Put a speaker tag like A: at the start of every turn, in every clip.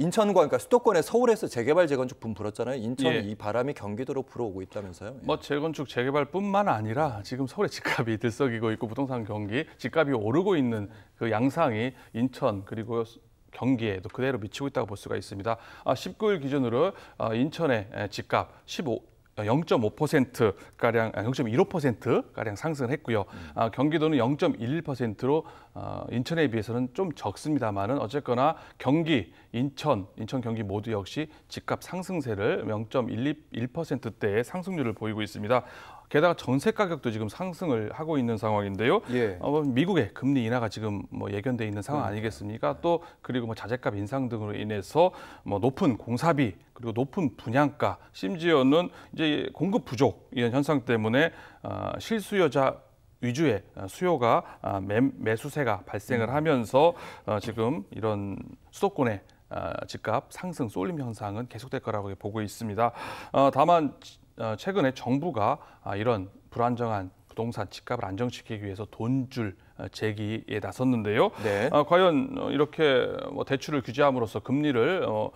A: 인천과 그러니까 수도권에 서울에서 재개발 재건축 붐 불었잖아요. 인천 예. 이 바람이 경기도로 불어오고 있다면서요? 예.
B: 뭐 재건축 재개발뿐만 아니라 지금 서울의 집값이 들썩이고 있고 부동산 경기 집값이 오르고 있는 그 양상이 인천 그리고 경기에도 그대로 미치고 있다고 볼 수가 있습니다. 아 19일 기준으로 아, 인천의 집값 15 0.5% 그러니까 가량 0.15% 아, 가량 상승을 했고요. 음. 경기도는 0.11%로 아, 인천에 비해서는 좀 적습니다만은 어쨌거나 경기, 인천, 인천 경기 모두 역시 집값 상승세를 0.11%대의 상승률을 보이고 있습니다. 게다가 전세 가격도 지금 상승을 하고 있는 상황인데요. 예. 어, 뭐 미국의 금리 인하가 지금 뭐 예견돼 있는 상황 음. 아니겠습니까? 또 그리고 뭐 자재값 인상 등으로 인해서 뭐 높은 공사비 그리고 높은 분양가 심지어는 이제 공급 부족 이런 현상 때문에 어, 실수요자 위주의 어, 수요가 아, 매, 수세가 발생을 음. 하면서 어, 지금 이런 수도권의 아, 집값 상승 쏠림 현상은 계속될 거라고 보고 있습니다. 어, 다만 어, 최근에 정부가 아, 이런 불안정한 부동산 집값을 안정시키기 위해서 돈줄 어, 제기에 나섰는데요. 네. 아, 과연 이렇게 뭐 대출을 규제함으로써 금리를 어,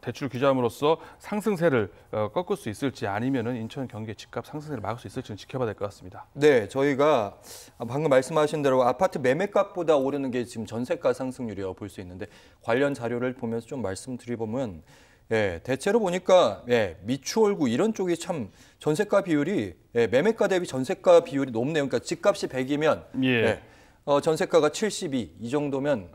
B: 대출 규제함으로써 상승세를 어, 꺾을 수 있을지 아니면은 인천 경기 집값 상승세를 막을 수 있을지는 지켜봐야 될 것 같습니다.
A: 네, 저희가 방금 말씀하신 대로 아파트 매매값보다 오르는 게 지금 전세가 상승률이라고 볼수 있는데 관련 자료를 보면서 좀 말씀드리보면 예, 대체로 보니까 예, 미추홀구 이런 쪽이 참 전세가 비율이 예, 매매가 대비 전세가 비율이 높네요. 그러니까 집값이 100이면 예. 예, 어, 전세가가 72이 정도면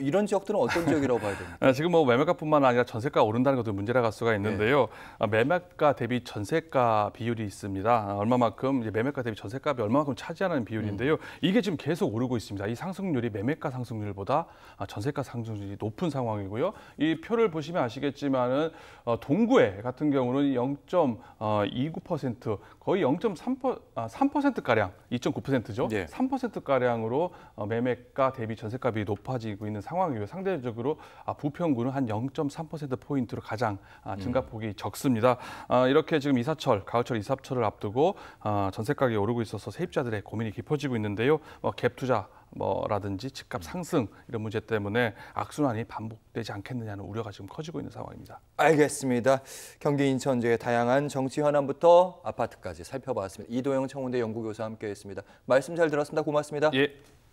A: 이런 지역들은 어떤 지역이라고 봐야 됩니까?
B: 아, 지금 뭐 매매가뿐만 아니라 전세가 오른다는 것도 문제라갈 수가 있는데요. 네. 아, 매매가 대비 전세가 비율이 있습니다. 아, 얼마만큼 이제 매매가 대비 전세값이 얼마만큼 차지하는 비율인데요. 음. 이게 지금 계속 오르고 있습니다. 이 상승률이 매매가 상승률보다 전세가 상승률이 높은 상황이고요. 이 표를 보시면 아시겠지만은 어, 동구에 같은 경우는 0.29% 어, 거의 0.3% 3% 가량 2.9%죠. 네. 3% 가량으로 어, 매매가 대비 전세값이 높아지고 있는 상황이고요. 상대적으로 아, 부평구는 한 0.3%포인트로 가장 아, 음. 증가폭이 음. 적습니다. 아, 이렇게 지금 이사철, 가을철 이사철을 앞두고 전세 가격이 오르고 있어서 세입자들의 고민이 깊어지고 있는데요. 뭐 갭 투자 뭐라든지 집값 음. 상승 이런 문제 때문에 악순환이 반복되지 않겠느냐는
A: 우려가 지금 커지고 있는 상황입니다. 알겠습니다. 경기 인천지의 다양한 정치 현안부터 아파트까지 살펴봤습니다. 이도영 청운대 연구교수와 함께했습니다. 말씀 잘 들었습니다. 고맙습니다. 예.